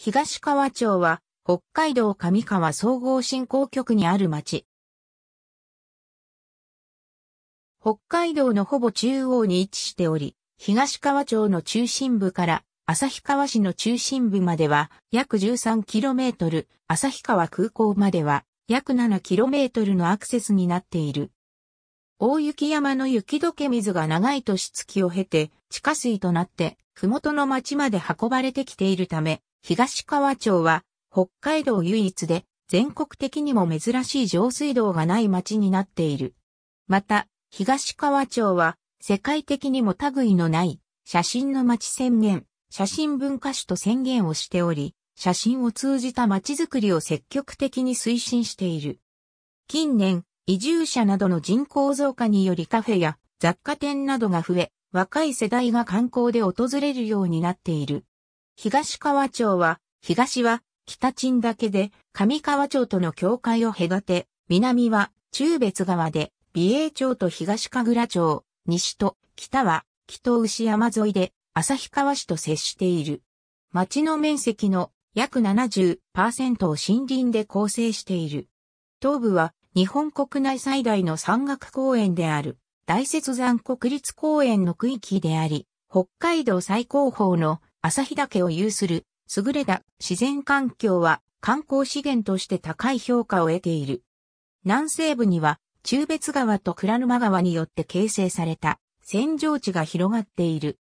東川町は、北海道上川総合振興局にある町。北海道のほぼ中央に位置しており、東川町の中心部から旭川市の中心部までは約 13km、旭川空港までは約 7km のアクセスになっている。大雪山の雪解け水が長い年月を経て地下水となって、麓の町まで運ばれてきているため、東川町は北海道唯一で全国的にも珍しい上水道がない町になっている。また、東川町は世界的にも類のない写真の街宣言、写真文化史と宣言をしており、写真を通じた町づくりを積極的に推進している。近年、移住者などの人口増加によりカフェや雑貨店などが増え、若い世代が観光で訪れるようになっている。東川町は、東は北鎮岳で上川町との境界を隔て、南は中別川で美瑛町と東神楽町、西と北は北牛山沿いで旭川市と接している。町の面積の約70%を森林で構成している。東部は日本国内最大の山岳公園である大雪山国立公園の区域であり、北海道最高峰の朝日岳を有する優れた自然環境は観光資源として高い評価を得ている。南西部には中別川と倉沼川によって形成された扇状地が広がっている。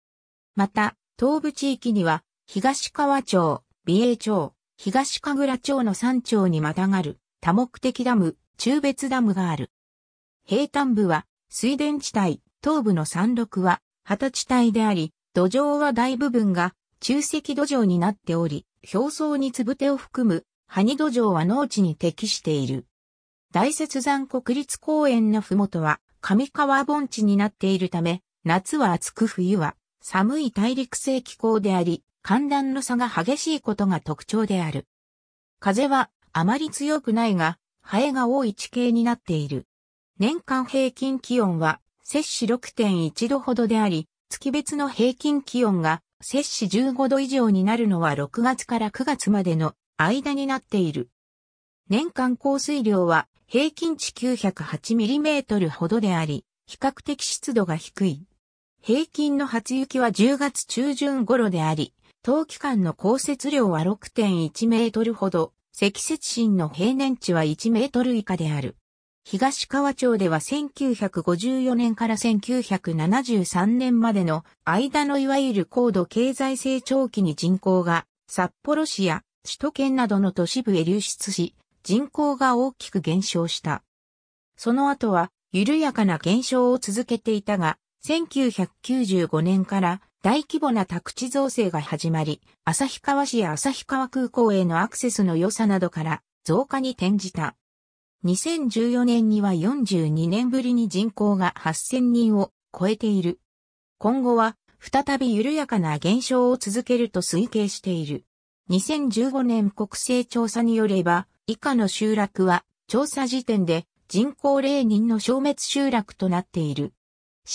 また、東部地域には東川町、美瑛町、東神楽町の山頂にまたがる多目的ダム、中別ダムがある。平坦部は水田地帯、東部の山麓は旗地帯であり、土壌は大部分が中石土壌になっており、表層につぶてを含む、ハニ土壌は農地に適している。大雪山国立公園のふもとは、上川盆地になっているため、夏は暑く冬は寒い大陸性気候であり、寒暖の差が激しいことが特徴である。風はあまり強くないが、ハエが多い地形になっている。年間平均気温は摂氏6.1度ほどであり、月別の平均気温が摂氏15度以上になるのは6月から9月までの間になっている。年間降水量は平均値 908mm ほどであり、比較的湿度が低い。平均の初雪は10月中旬頃であり、冬期間の降雪量は6.1メートルほど、積雪深の平年値は1メートル以下である。東川町では1954年から1973年までの間のいわゆる高度経済成長期に人口が札幌市や首都圏などの都市部へ流出し、人口が大きく減少した。その後は緩やかな減少を続けていたが、1995年から大規模な宅地造成が始まり、旭川市や旭川空港へのアクセスの良さなどから増加に転じた。2014年には42年ぶりに人口が8000人を超えている。今後は再び緩やかな減少を続けると推計している。2015年国勢調査によれば、以下の集落は調査時点で人口0人の消滅集落となっている。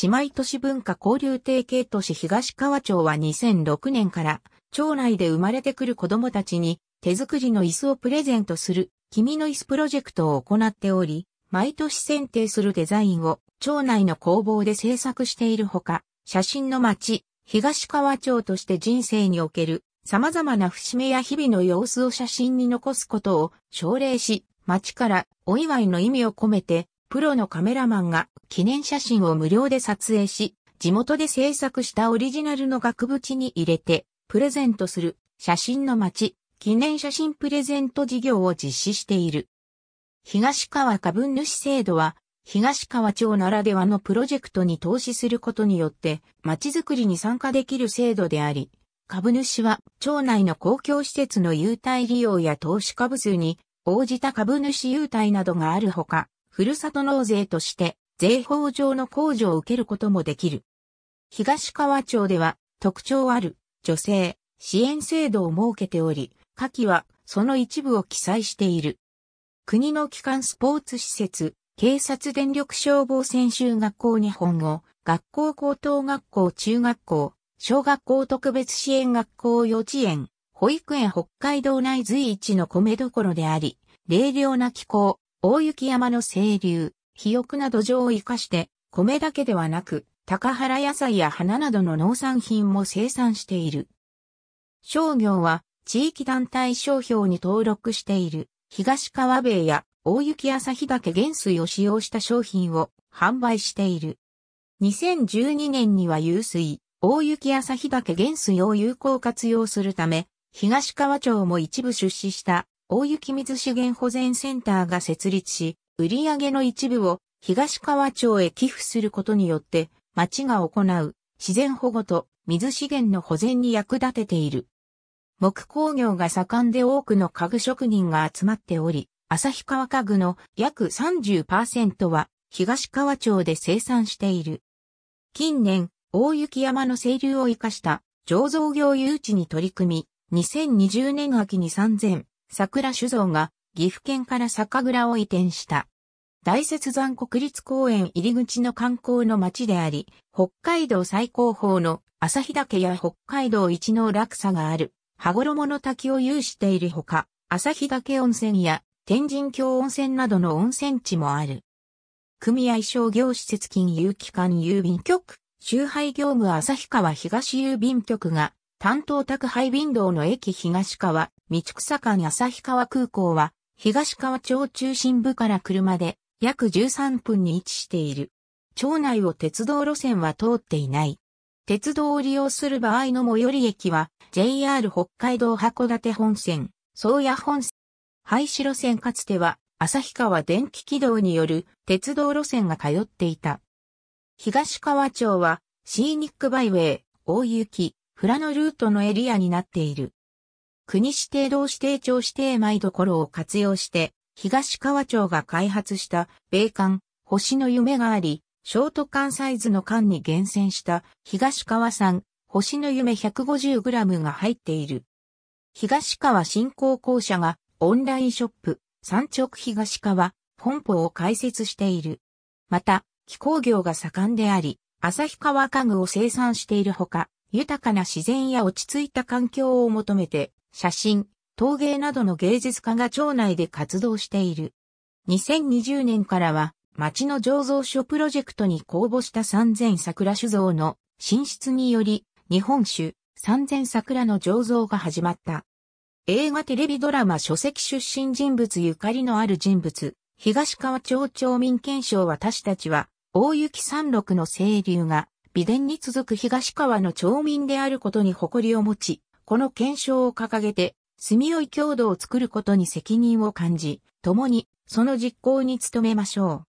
姉妹都市文化交流提携都市東川町は2006年から町内で生まれてくる子供たちに手作りの椅子をプレゼントする君の椅子プロジェクトを行っており、毎年選定するデザインを町内の工房で制作しているほか、写真の街、東川町として人生における様々な節目や日々の様子を写真に残すことを奨励し、町からお祝いの意味を込めて、プロのカメラマンが記念写真を無料で撮影し、地元で制作したオリジナルの額縁に入れて、プレゼントする写真の街、記念写真プレゼント事業を実施している。東川株主制度は、東川町ならではのプロジェクトに投資することによって、ちづくりに参加できる制度であり、株主は町内の公共施設の優待利用や投資株数に応じた株主優待などがあるほか、ふるさと納税として税法上の控除を受けることもできる。東川町では特徴ある女性支援制度を設けており、下記はその一部を記載している。国の機関スポーツ施設、警察電力消防専修学校日本語、学校高等学校中学校、小学校特別支援学校幼稚園、保育園北海道内随一の米どころであり、冷涼な気候、大雪山の清流、肥沃な土壌を生かして、米だけではなく、高原野菜や花などの農産品も生産している。商業は地域団体商標に登録している東川米や大雪日岳原水を使用した商品を販売している。2012年には湧水、大雪日岳原水を有効活用するため、東川町も一部出資した大雪水資源保全センターが設立し、売上の一部を東川町へ寄付することによって、町が行う自然保護と水資源の保全に役立てている。木工業が盛んで多くの家具職人が集まっており、旭川家具の約30%は東川町で生産している。近年、大雪山の清流を活かした醸造業誘致に取り組み、2020年秋に3000桜酒造が岐阜県から酒蔵を移転した。大雪山国立公園入り口の観光の街であり、北海道最高峰の旭岳や北海道一の落差がある羽衣の滝を有しているほか、旭岳温泉や天神峡温泉などの温泉地もある。組合商業施設金融機関郵便局、集配業務旭川東郵便局が、担当宅配便道の駅東川、道草間旭川空港は、東川町中心部から車で約13分に位置している。町内を鉄道路線は通っていない。鉄道を利用する場合の最寄り駅は、JR 北海道函館本線、宗谷本線、廃止路線かつては旭川電気軌道による鉄道路線が通っていた。東川町はシーニックバイウェイ、大雪、富良野ルートのエリアになっている。国指定道指定町指定前所を活用して、東川町が開発した米艦、星の夢があり、ショート艦サイズの艦に厳選した東川産星の夢 150g が入っている。東川振興公社がオンラインショップ山直東川本舗を開設している。また、気候業が盛んであり、旭川家具を生産しているほか、豊かな自然や落ち着いた環境を求めて、写真、陶芸などの芸術家が町内で活動している。2020年からは、町の醸造所プロジェクトに公募した3000桜酒造の進出により、日本酒、三千桜の醸造が始まった。映画テレビドラマ書籍出身人物ゆかりのある人物、東川町町民憲章私たちは、大雪山麓の清流が、美伝に続く東川の町民であることに誇りを持ち、この憲章を掲げて、住よい郷土を作ることに責任を感じ、共に、その実行に努めましょう。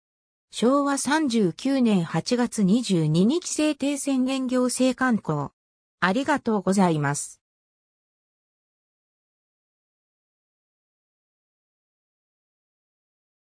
昭和39年8月22日制定宣言行政観光。ありがとうございます。